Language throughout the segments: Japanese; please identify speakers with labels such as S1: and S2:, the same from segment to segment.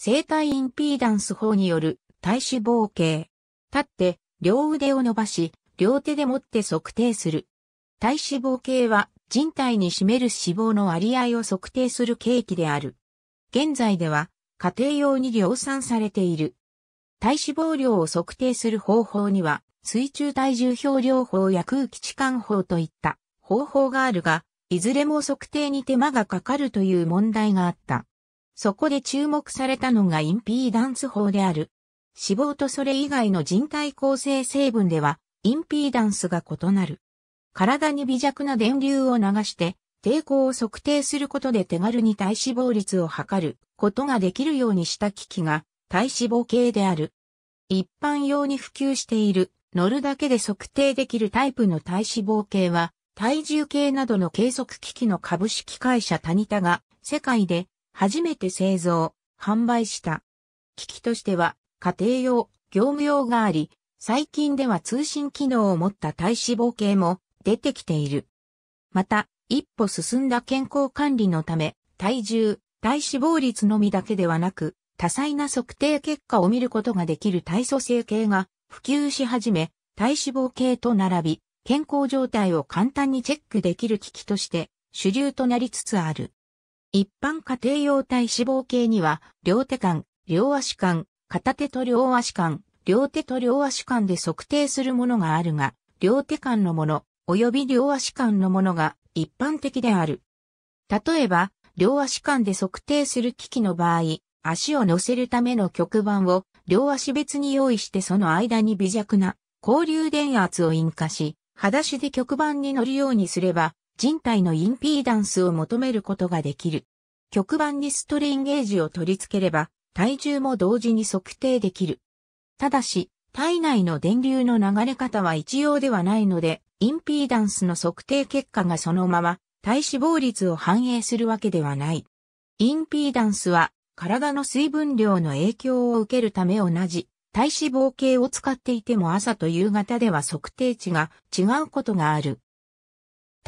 S1: 生体インピーダンス法による体脂肪計。立って、両腕を伸ばし、両手で持って測定する。体脂肪計は人体に占める脂肪の割合を測定する計器である。現在では家庭用に量産されている。体脂肪量を測定する方法には、水中体重表量法や空気置換法といった方法があるが、いずれも測定に手間がかかるという問題があった。そこで注目されたのがインピーダンス法である。脂肪とそれ以外の人体構成成分では、インピーダンスが異なる。体に微弱な電流を流して、抵抗を測定することで手軽に体脂肪率を測ることができるようにした機器が体脂肪計である。一般用に普及している乗るだけで測定できるタイプの体脂肪計は体重計などの計測機器の株式会社タニタが世界で初めて製造、販売した。機器としては、家庭用、業務用があり、最近では通信機能を持った体脂肪計も出てきている。また、一歩進んだ健康管理のため、体重、体脂肪率のみだけではなく、多彩な測定結果を見ることができる体組成計が普及し始め、体脂肪計と並び、健康状態を簡単にチェックできる機器として主流となりつつある。一般家庭用体脂肪計には、両手間、両足間、片手と両足間、両手と両足間で測定するものがあるが、両手間のもの、及び両足間のものが一般的である。例えば、両足間で測定する機器の場合、足を乗せるための極板を両足別に用意してその間に微弱な交流電圧を引火し、裸足で極板に乗るようにすれば、人体のインピーダンスを求めることができる。極板にストレインゲージを取り付ければ、体重も同時に測定できる。ただし、体内の電流の流れ方は一様ではないので、インピーダンスの測定結果がそのまま体脂肪率を反映するわけではない。インピーダンスは体の水分量の影響を受けるため同じ体脂肪計を使っていても朝と夕方では測定値が違うことがある。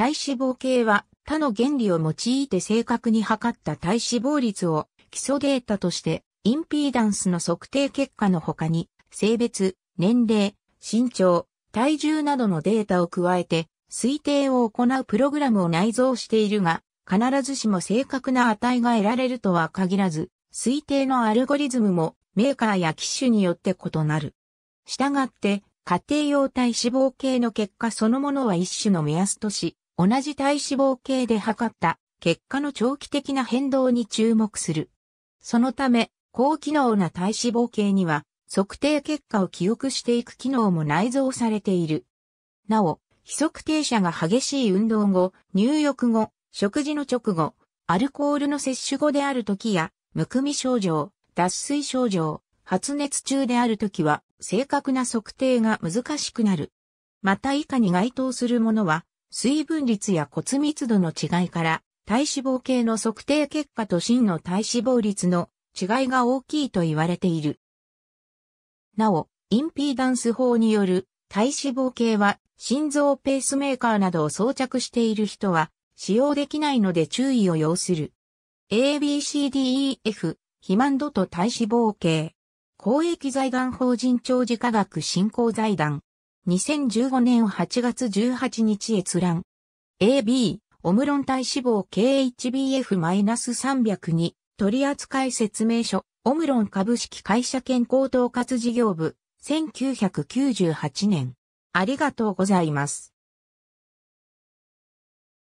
S1: 体脂肪計は他の原理を用いて正確に測った体脂肪率を基礎データとしてインピーダンスの測定結果の他に性別、年齢、身長、体重などのデータを加えて推定を行うプログラムを内蔵しているが必ずしも正確な値が得られるとは限らず推定のアルゴリズムもメーカーや機種によって異なる。したがって家庭用体脂肪計の結果そのものは一種の目安とし同じ体脂肪計で測った結果の長期的な変動に注目する。そのため、高機能な体脂肪計には測定結果を記憶していく機能も内蔵されている。なお、非測定者が激しい運動後、入浴後、食事の直後、アルコールの摂取後である時や、むくみ症状、脱水症状、発熱中である時は、正確な測定が難しくなる。また以下に該当するものは、水分率や骨密度の違いから、体脂肪計の測定結果と真の体脂肪率の違いが大きいと言われている。なお、インピーダンス法による体脂肪計は心臓ペースメーカーなどを装着している人は使用できないので注意を要する。ABCDEF、肥満度と体脂肪計。公益財団法人長寿科学振興財団。2015年8月18日閲覧。AB、オムロン体脂肪 KHBF-302 取扱説明書、オムロン株式会社健康統括事業部、1998年。ありがとうございます。